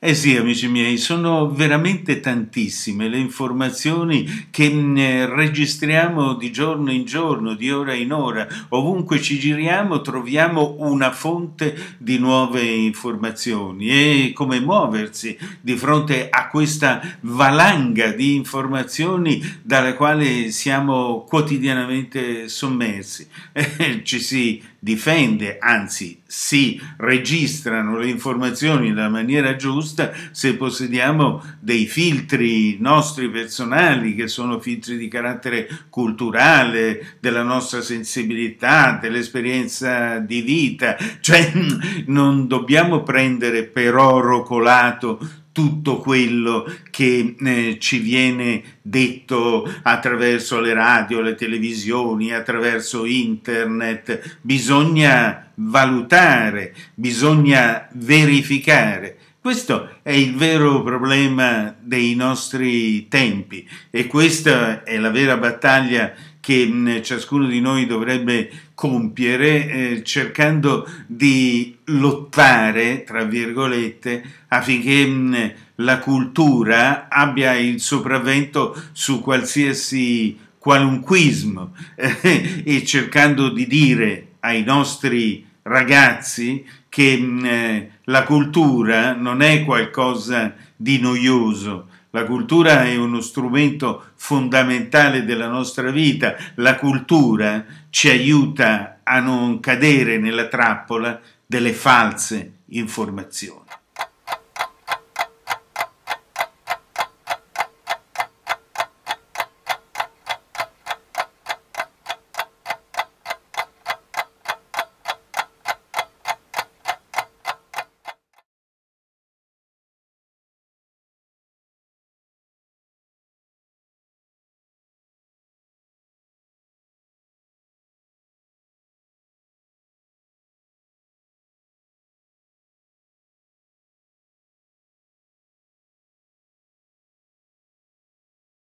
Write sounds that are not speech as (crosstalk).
Eh sì, amici miei, sono veramente tantissime le informazioni che eh, registriamo di giorno in giorno, di ora in ora. Ovunque ci giriamo troviamo una fonte di nuove informazioni e come muoversi di fronte a questa valanga di informazioni dalla quale siamo quotidianamente sommersi. (laughs) Eh, ci si difende, anzi si registrano le informazioni nella maniera giusta giusta se possediamo dei filtri nostri personali che sono filtri di carattere culturale, della nostra sensibilità, dell'esperienza di vita, cioè (laughs) non dobbiamo prendere per oro colato tutto quello che eh, ci viene detto attraverso le radio, le televisioni, attraverso internet. Bisogna valutare, bisogna verificare. Questo è il vero problema dei nostri tempi e questa è la vera battaglia che mm, ciascuno di noi dovrebbe compiere eh, cercando di lottare, tra virgolette, affinché mh, mm, la cultura abbia il sopravvento su qualsiasi qualunquismo eh, (laughs) e cercando di dire ai nostri ragazzi che mh, mm, eh, la cultura non è qualcosa di noioso, la cultura è uno strumento fondamentale della nostra vita, la cultura ci aiuta a non cadere nella trappola delle false informazioni.